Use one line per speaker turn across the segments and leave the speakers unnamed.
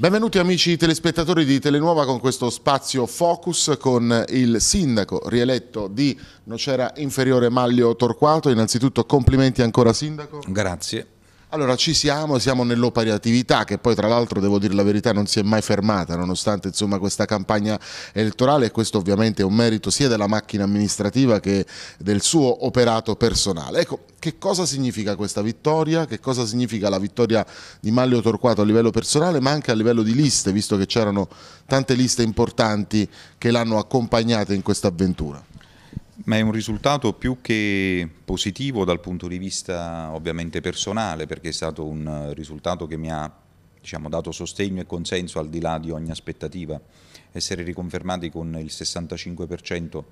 Benvenuti amici telespettatori di Telenuova con questo spazio Focus con il sindaco rieletto di Nocera Inferiore Maglio Torquato. Innanzitutto complimenti ancora
sindaco. Grazie.
Allora ci siamo, siamo nell'operatività che poi tra l'altro devo dire la verità non si è mai fermata nonostante insomma, questa campagna elettorale e questo ovviamente è un merito sia della macchina amministrativa che del suo operato personale. Ecco, che cosa significa questa vittoria? Che cosa significa la vittoria di Maglio Torquato a livello personale ma anche a livello di liste visto che c'erano tante liste importanti che l'hanno accompagnata in questa
avventura? Ma è un risultato più che positivo dal punto di vista ovviamente personale, perché è stato un risultato che mi ha diciamo, dato sostegno e consenso al di là di ogni aspettativa. Essere riconfermati con il 65%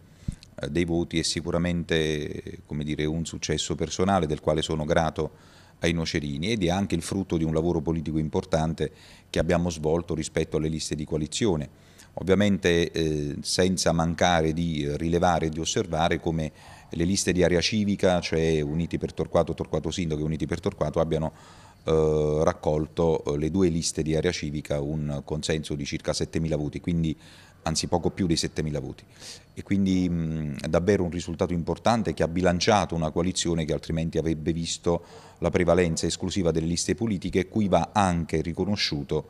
eh, dei voti è sicuramente dire, un successo personale del quale sono grato ai nocerini ed è anche il frutto di un lavoro politico importante che abbiamo svolto rispetto alle liste di coalizione ovviamente eh, senza mancare di rilevare e di osservare come le liste di area civica, cioè Uniti per Torquato, Torquato Sindaco e Uniti per Torquato, abbiano eh, raccolto eh, le due liste di area civica un consenso di circa 7.000 voti, quindi anzi poco più dei 7.000 voti. E quindi mh, davvero un risultato importante che ha bilanciato una coalizione che altrimenti avrebbe visto la prevalenza esclusiva delle liste politiche, cui va anche riconosciuto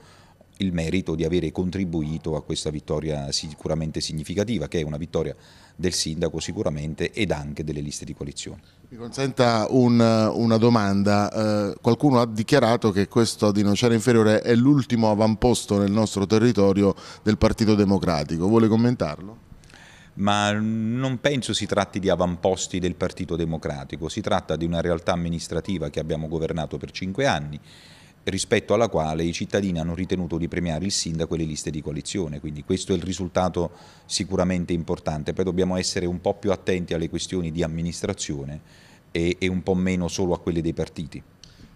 il merito di avere contribuito a questa vittoria sicuramente significativa, che è una vittoria del sindaco sicuramente ed anche delle liste di coalizione. Mi consenta un, una
domanda, eh, qualcuno ha dichiarato che questo di Nocera Inferiore è l'ultimo avamposto nel nostro territorio del Partito Democratico, vuole commentarlo?
ma non penso si tratti di avamposti del Partito Democratico, si tratta di una realtà amministrativa che abbiamo governato per cinque anni rispetto alla quale i cittadini hanno ritenuto di premiare il sindaco e le liste di coalizione, quindi questo è il risultato sicuramente importante, poi dobbiamo essere un po' più attenti alle questioni di amministrazione e, e un po' meno solo a quelle dei partiti.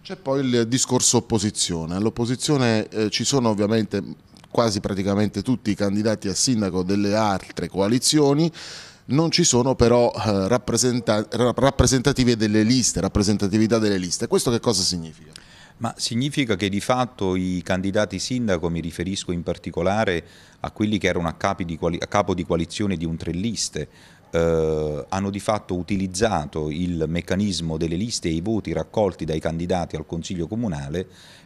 C'è poi il discorso opposizione, all'opposizione eh, ci sono ovviamente quasi praticamente tutti i candidati a sindaco delle altre coalizioni, non ci sono però eh, rappresentativi delle liste, rappresentatività delle
liste. Questo che cosa significa? Ma significa che di fatto i candidati sindaco, mi riferisco in particolare a quelli che erano a, di a capo di coalizione di un tre liste, eh, hanno di fatto utilizzato il meccanismo delle liste e i voti raccolti dai candidati al Consiglio Comunale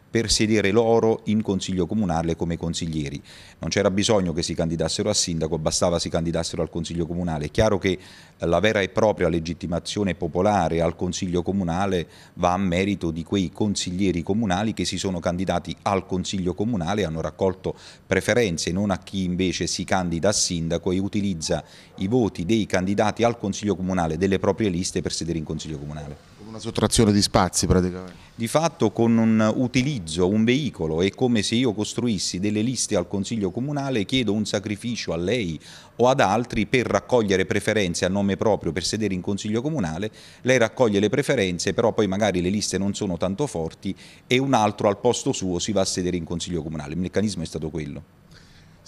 per sedere loro in consiglio comunale come consiglieri. Non c'era bisogno che si candidassero a sindaco, bastava si candidassero al consiglio comunale. È chiaro che la vera e propria legittimazione popolare al consiglio comunale va a merito di quei consiglieri comunali che si sono candidati al consiglio comunale e hanno raccolto preferenze, non a chi invece si candida a sindaco e utilizza i voti dei candidati al consiglio comunale delle proprie liste per sedere in consiglio comunale.
Una sottrazione di spazi
praticamente. Di fatto con un utilizzo, un veicolo, è come se io costruissi delle liste al Consiglio Comunale e chiedo un sacrificio a lei o ad altri per raccogliere preferenze a nome proprio per sedere in Consiglio Comunale, lei raccoglie le preferenze però poi magari le liste non sono tanto forti e un altro al posto suo si va a sedere in Consiglio Comunale, il meccanismo è stato quello.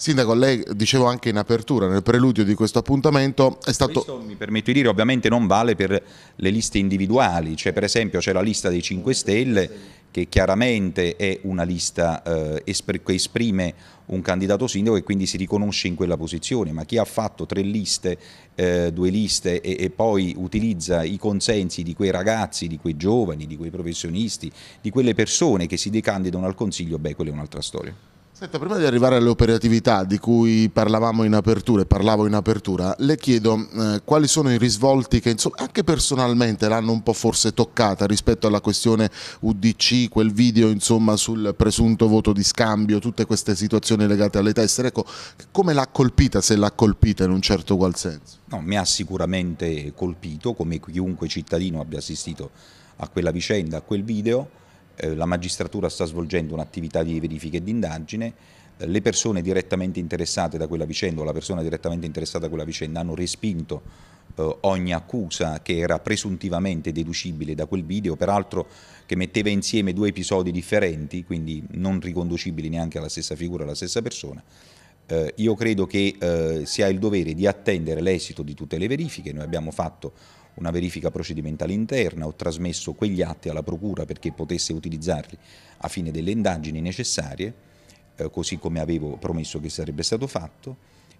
Sindaco, lei dicevo anche in apertura, nel preludio di questo appuntamento, è stato... Questo, mi permetto di dire, ovviamente non vale per le liste individuali, cioè per esempio c'è la lista dei 5 Stelle che chiaramente è una lista eh, espr che esprime un candidato sindaco e quindi si riconosce in quella posizione, ma chi ha fatto tre liste, eh, due liste e, e, poi utilizza i consensi di quei ragazzi, di quei giovani, di quei professionisti, di quelle persone che si decandidano al Consiglio, beh, quella è un'altra storia.
Senta, prima di arrivare alle operatività di cui parlavamo in apertura, parlavo in apertura, le chiedo eh, quali sono i risvolti che insomma, anche personalmente l'hanno un po' forse toccata rispetto alla questione UDC, quel video insomma, sul presunto voto di scambio, tutte queste situazioni legate alle tessere. Ecco, come l'ha colpita, se l'ha colpita in un certo qual senso?
No, mi ha sicuramente colpito, come chiunque cittadino abbia assistito a quella vicenda, a quel video eh, la magistratura sta svolgendo un'attività di verifica e di indagine, eh, le persone direttamente interessate da quella vicenda o la persona direttamente interessata da quella vicenda hanno respinto eh, ogni accusa che era presuntivamente deducibile da quel video, peraltro che metteva insieme due episodi differenti, quindi non riconducibili neanche alla stessa figura, alla stessa persona. Eh, io credo che si ha il dovere di attendere l'esito di tutte le verifiche, noi abbiamo fatto una verifica procedimentale interna, ho trasmesso quegli atti alla Procura perché potesse utilizzarli a fine delle indagini necessarie, eh, così come avevo promesso che sarebbe stato fatto,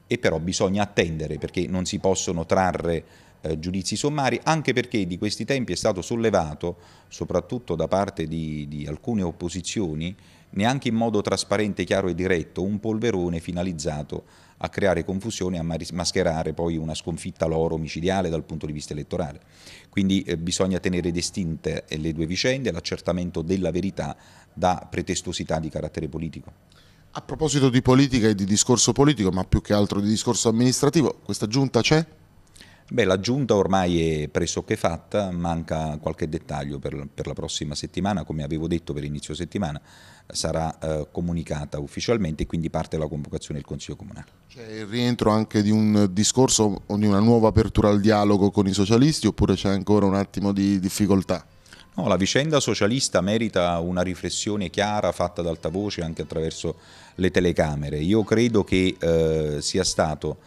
e però bisogna attendere perché non si possono trarre eh, giudizi sommari, anche perché di questi tempi è stato sollevato, soprattutto da parte di, di alcune opposizioni, neanche in modo trasparente, chiaro e diretto, un polverone finalizzato a creare confusione e a mascherare poi una sconfitta loro omicidiale dal punto di vista elettorale. Quindi eh, bisogna tenere distinte eh, le due vicende, l'accertamento della verità da pretestuosità di carattere politico. A proposito di politica e di discorso politico, ma più che altro di discorso amministrativo, questa giunta c'è? Beh, l'aggiunta ormai è pressoché fatta, manca qualche dettaglio per, per, la prossima settimana, come avevo detto per inizio settimana, sarà eh, comunicata ufficialmente e quindi parte la convocazione del Consiglio Comunale.
C'è il rientro anche di un discorso o di una nuova
apertura al dialogo con i socialisti oppure
c'è ancora un attimo di difficoltà? No, la vicenda
socialista merita una riflessione chiara fatta ad alta voce anche attraverso le telecamere. Io credo che eh, sia stato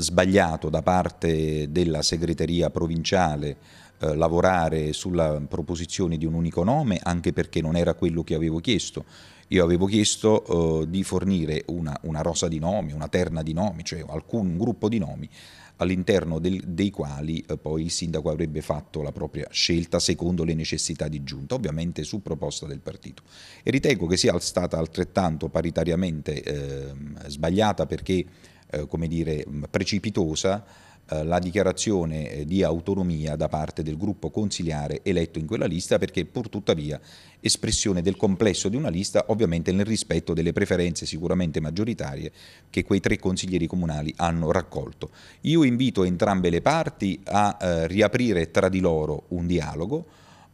sbagliato da parte della segreteria provinciale eh, lavorare sulla proposizione di un unico nome, anche perché non era quello che avevo chiesto. Io avevo chiesto eh, di fornire una, una, rosa di nomi, una terna di nomi, cioè alcun, gruppo di nomi all'interno del, dei quali eh, poi il sindaco avrebbe fatto la propria scelta secondo le necessità di giunta, ovviamente su proposta del partito. E ritengo che sia stata altrettanto paritariamente ehm, sbagliata perché eh, come dire, mm, precipitosa eh, la dichiarazione eh, di autonomia da parte del gruppo consiliare eletto in quella lista perché pur tuttavia espressione del complesso di una lista ovviamente nel rispetto delle preferenze sicuramente maggioritarie che quei tre consiglieri comunali hanno raccolto. Io invito entrambe le parti a eh, riaprire tra di loro un dialogo,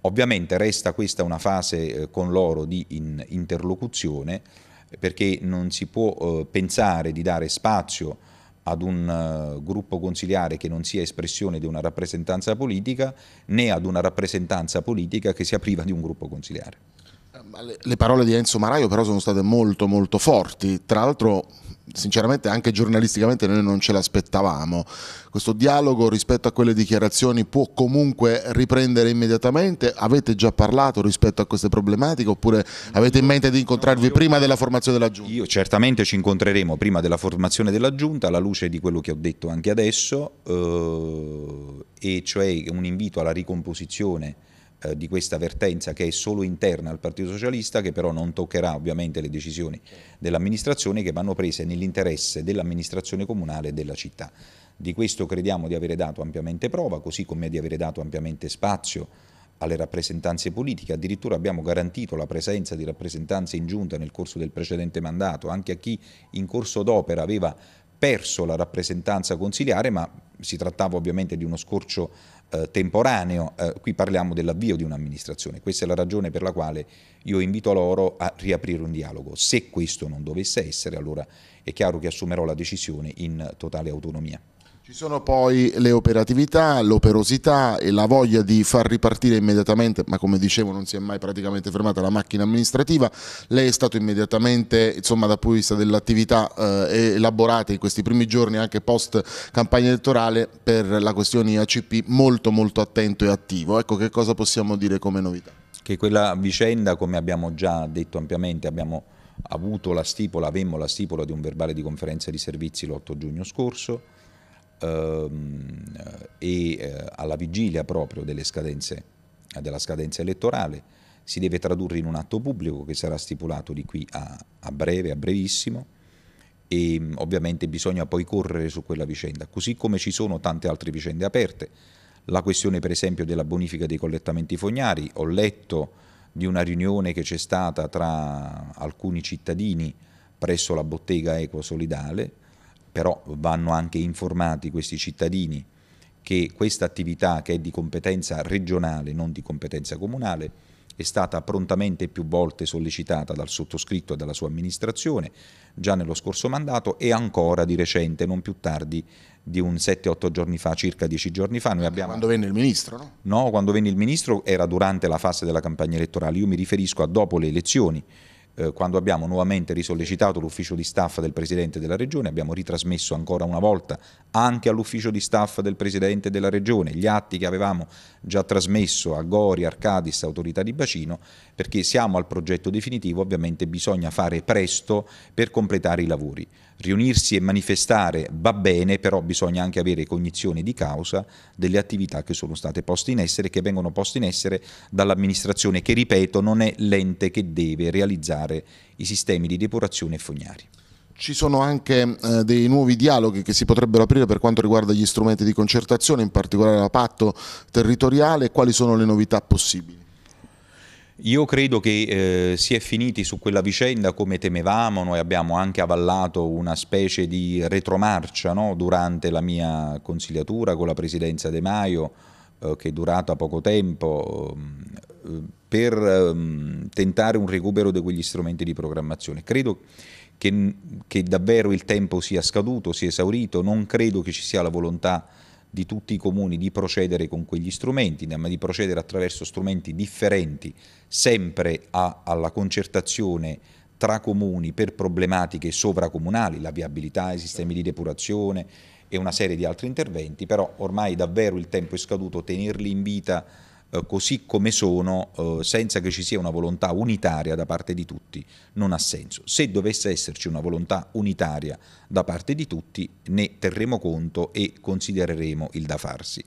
ovviamente resta questa una fase con loro di in interlocuzione perché non si può eh, pensare di dare spazio ad un uh, gruppo consiliare che non sia espressione di una rappresentanza politica né ad una rappresentanza politica che sia priva di un gruppo consiliare. Eh,
le parole di Enzo Maraio però sono state molto molto forti, tra l'altro sinceramente anche giornalisticamente noi non ce l'aspettavamo. Questo dialogo rispetto a quelle dichiarazioni può comunque riprendere immediatamente? Avete già parlato
rispetto a queste problematiche oppure avete in mente di incontrarvi prima della formazione della giunta? Io certamente ci incontreremo prima della formazione della giunta alla luce di quello che ho detto anche adesso eh, e cioè un invito alla ricomposizione eh, di questa vertenza che è solo interna al Partito Socialista, che però non toccherà ovviamente le decisioni dell'amministrazione che vanno prese nell'interesse dell'amministrazione comunale e della città. Di questo crediamo di avere dato ampiamente prova, così come di avere dato ampiamente spazio alle rappresentanze politiche, addirittura abbiamo garantito la presenza di rappresentanze in giunta nel corso del precedente mandato, anche a chi in corso d'opera aveva perso la rappresentanza consiliare, ma si trattava ovviamente di uno scorcio eh, temporaneo, eh, qui parliamo dell'avvio di un'amministrazione, questa è la ragione per la quale io invito loro a riaprire un dialogo, se questo non dovesse essere allora è chiaro che assumerò la decisione in totale autonomia.
Ci sono poi le operatività, l'operosità e la voglia di far ripartire immediatamente, ma come dicevo non si è mai praticamente fermata la macchina amministrativa, lei è stato immediatamente, insomma dal punto di vista dell'attività eh, elaborata in questi primi giorni anche post campagna elettorale per
la questione ACP molto molto attento e attivo, ecco che cosa possiamo dire come novità? Che quella vicenda come abbiamo già detto ampiamente abbiamo avuto la stipola, avemmo la stipola di un verbale di conferenza di servizi l'8 giugno scorso, Ehm, e eh, alla vigilia proprio scadenze, della scadenza elettorale si deve tradurre in un atto pubblico che sarà stipulato di qui a, a breve, a brevissimo e mm, ovviamente bisogna poi correre su quella vicenda, così come ci sono tante altre vicende aperte. La questione per esempio della bonifica dei collettamenti fognari, ho letto di una riunione che c'è stata tra alcuni cittadini presso la bottega Equo Solidale, però vanno anche informati questi cittadini che questa attività che è di competenza regionale, non di competenza comunale, è stata prontamente più volte sollecitata dal sottoscritto e dalla sua amministrazione già nello scorso mandato e ancora di recente, non più tardi di un 7-8 giorni fa, circa 10 giorni fa. Abbiamo... Quando venne il ministro? No? no, quando venne il ministro era durante la fase della campagna elettorale, io mi riferisco a dopo le elezioni eh, quando abbiamo nuovamente risollecitato l'ufficio di staff del Presidente della Regione, abbiamo ritrasmesso ancora una volta anche all'ufficio di staff del Presidente della Regione gli atti che avevamo già trasmesso a Gori, Arcadis, Autorità di Bacino, perché siamo al progetto definitivo, ovviamente bisogna fare presto per completare i lavori riunirsi e manifestare va bene, però bisogna anche avere cognizione di causa delle attività che sono state poste in essere, che vengono poste in essere dall'amministrazione, che ripeto non è l'ente che deve realizzare i sistemi di depurazione e fognari.
Ci sono anche eh, dei nuovi dialoghi che si potrebbero aprire per quanto riguarda gli strumenti di concertazione, in particolare la patto territoriale, quali sono le novità possibili?
Io credo che eh, si è finiti su quella vicenda come temevamo, noi abbiamo anche avallato una specie di retromarcia no? durante la mia consigliatura con la presidenza De Maio, eh, che è durata poco tempo, mm, eh, per ehm, tentare un recupero di quegli strumenti di programmazione. Credo che, che davvero il tempo sia scaduto, sia esaurito, non credo che ci sia la volontà di tutti i comuni di procedere con quegli strumenti, ma di procedere attraverso strumenti differenti, sempre a, alla concertazione tra comuni per problematiche sovracomunali, la viabilità, i sistemi di depurazione e una serie di altri interventi, però ormai davvero il tempo è scaduto, tenerli in vita eh, così come sono, eh, senza che ci sia una volontà unitaria da parte di tutti, non ha senso. Se dovesse esserci una volontà unitaria da parte di tutti, ne terremo conto e considereremo il da farsi.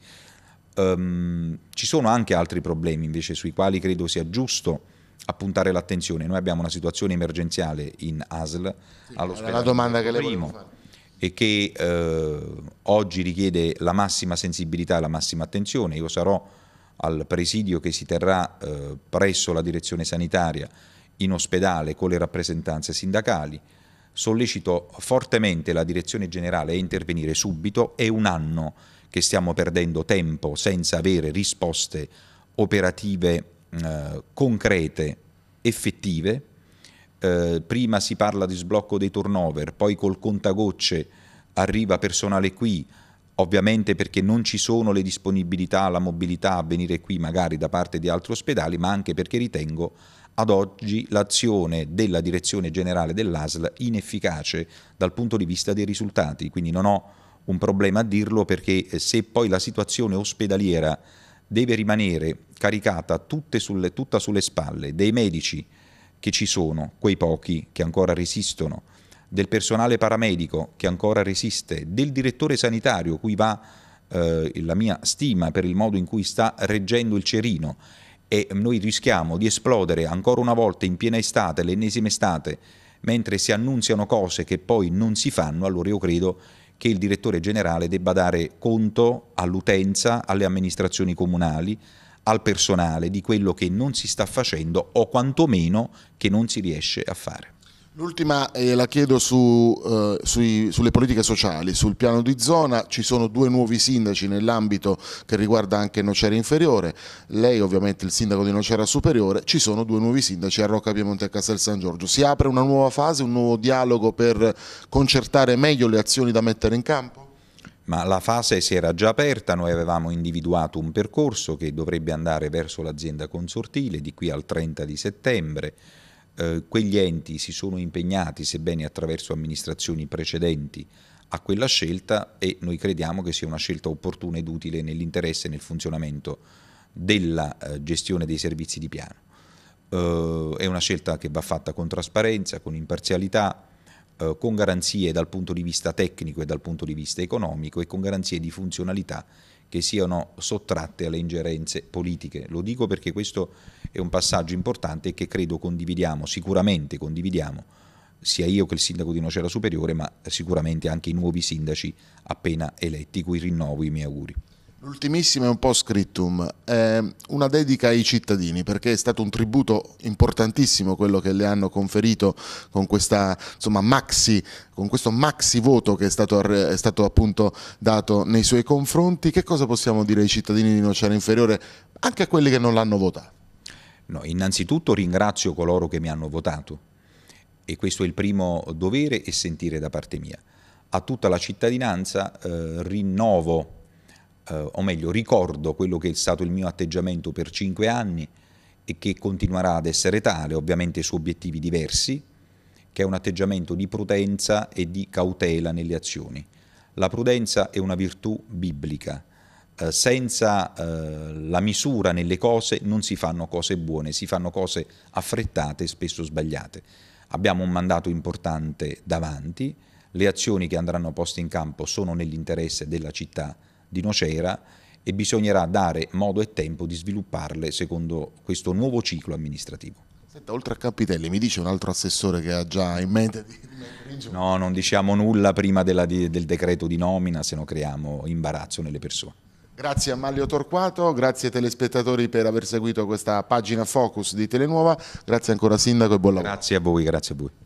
Um, ci sono anche altri problemi invece sui quali credo sia giusto appuntare l'attenzione. Noi abbiamo una situazione emergenziale in ASL sì, all'ospedale. La domanda che le volevo fare e che eh, oggi richiede la massima sensibilità e la massima attenzione. Io sarò al presidio che si terrà eh, presso la direzione sanitaria in ospedale con le rappresentanze sindacali, sollecito fortemente la direzione generale a intervenire subito, è un anno che stiamo perdendo tempo senza avere risposte operative eh, concrete, effettive. Eh, prima si parla di sblocco dei turnover, poi col contagocce arriva personale qui, ovviamente perché non ci sono le disponibilità la mobilità a venire qui magari da parte di altri ospedali, ma anche perché ritengo ad oggi l'azione della direzione generale dell'ASL inefficace dal punto di vista dei risultati, quindi non ho un problema a dirlo perché eh, se poi la situazione ospedaliera deve rimanere caricata sulle, tutta sulle spalle dei medici che ci sono, quei pochi che ancora resistono, del personale paramedico che ancora resiste, del direttore sanitario cui va eh, la mia stima per il modo in cui sta reggendo il cerino e noi rischiamo di esplodere ancora una volta in piena estate, l'ennesima estate, mentre si annunziano cose che poi non si fanno, allora io credo che il direttore generale debba dare conto all'utenza, alle amministrazioni comunali, al personale di quello che non si sta facendo o quantomeno che non si riesce a fare.
L'ultima eh, la chiedo su, eh, sui, sulle politiche sociali, sul piano di zona ci sono due nuovi sindaci nell'ambito che riguarda anche Nocera Inferiore, lei ovviamente il sindaco di Nocera Superiore, ci sono due nuovi sindaci a Rocca Piemonte e a Castel San Giorgio, si apre una nuova fase, un nuovo dialogo per
concertare meglio le azioni da mettere in campo? ma la fase si era già aperta, noi avevamo individuato un percorso che dovrebbe andare verso l'azienda consortile di qui al 30 di settembre, eh, quegli enti si sono impegnati, sebbene attraverso amministrazioni precedenti, a quella scelta e noi crediamo che sia una scelta opportuna ed utile nell'interesse e nel funzionamento della eh, gestione dei servizi di piano. Uh, è una scelta che va fatta con trasparenza, con imparzialità, uh, con garanzie dal punto di vista tecnico e dal punto di vista economico e con garanzie di funzionalità che siano sottratte alle ingerenze politiche. Lo dico perché questo è un passaggio importante che credo condividiamo, sicuramente condividiamo, sia io che il sindaco di Nocera Superiore, ma sicuramente anche i nuovi sindaci appena eletti, cui rinnovo i miei auguri. L'ultimissima è un po' scrittum, eh, una dedica ai cittadini perché è stato un
tributo importantissimo quello che le hanno conferito con, questa, insomma, maxi, con questo maxi voto che è stato, è stato, appunto dato nei suoi confronti. Che
cosa possiamo dire ai cittadini di Nocciano Inferiore, anche a quelli che non l'hanno votato? No, innanzitutto ringrazio coloro che mi hanno votato e questo è il primo dovere e sentire da parte mia. A tutta la cittadinanza eh, rinnovo eh, o meglio ricordo quello che è stato il mio atteggiamento per cinque anni e che continuerà ad essere tale, ovviamente su obiettivi diversi, che è un atteggiamento di prudenza e di cautela nelle azioni. La prudenza è una virtù biblica. Eh, senza eh, la misura nelle cose non si fanno cose buone, si fanno cose affrettate e spesso sbagliate. Abbiamo un mandato importante davanti, le azioni che andranno poste in campo sono nell'interesse della città di Nocera e bisognerà dare modo e tempo di svilupparle secondo questo nuovo ciclo amministrativo. Senta, oltre a Capitelli, mi dice un altro assessore che ha già in mente di mettere in gioco? No, non diciamo nulla prima della, del decreto di nomina, se no creiamo imbarazzo nelle persone.
Grazie a Mario Torquato, grazie ai telespettatori per aver seguito questa pagina Focus di Telenuova, grazie ancora Sindaco e buon lavoro. Grazie a voi, grazie a voi.